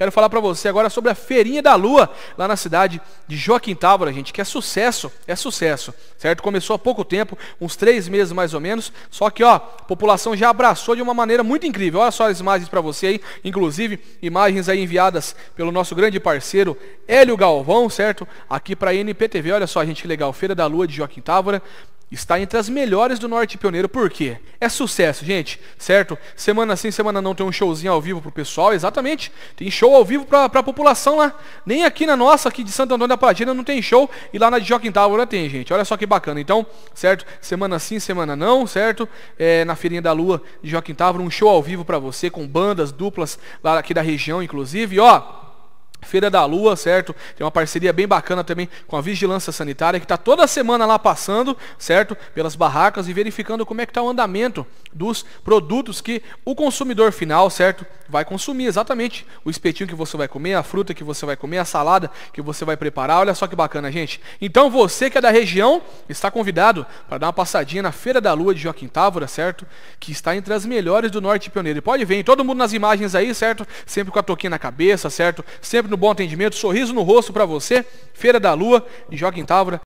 Quero falar para você agora sobre a Feirinha da Lua, lá na cidade de Joaquim Távora, gente, que é sucesso, é sucesso, certo? Começou há pouco tempo, uns três meses mais ou menos, só que, ó, a população já abraçou de uma maneira muito incrível. Olha só as imagens para você aí, inclusive imagens aí enviadas pelo nosso grande parceiro Hélio Galvão, certo? Aqui para a NPTV, olha só, gente, que legal, Feira da Lua de Joaquim Távora, está entre as melhores do Norte Pioneiro. Por quê? É sucesso, gente, certo? Semana sim, semana não tem um showzinho ao vivo pro pessoal, exatamente. Tem show ao vivo pra, pra população lá. Nem aqui na nossa, aqui de Santo Antônio da Platina, não tem show. E lá na de Joaquim Távola tem, gente. Olha só que bacana. Então, certo? Semana sim, semana não, certo? É, na Feirinha da Lua de Joaquim Távola, um show ao vivo pra você, com bandas duplas lá aqui da região, inclusive. E, ó, Feira da Lua, certo? Tem uma parceria bem bacana também com a Vigilância Sanitária, que está toda semana lá passando, certo? Pelas barracas e verificando como é que está o andamento dos produtos que o consumidor final, certo? vai consumir exatamente o espetinho que você vai comer, a fruta que você vai comer, a salada que você vai preparar. Olha só que bacana, gente. Então você que é da região está convidado para dar uma passadinha na Feira da Lua de Joaquim Távora, certo? Que está entre as melhores do Norte Pioneiro. E pode ver, todo mundo nas imagens aí, certo? Sempre com a toquinha na cabeça, certo? Sempre no bom atendimento, sorriso no rosto para você. Feira da Lua de Joaquim Távora.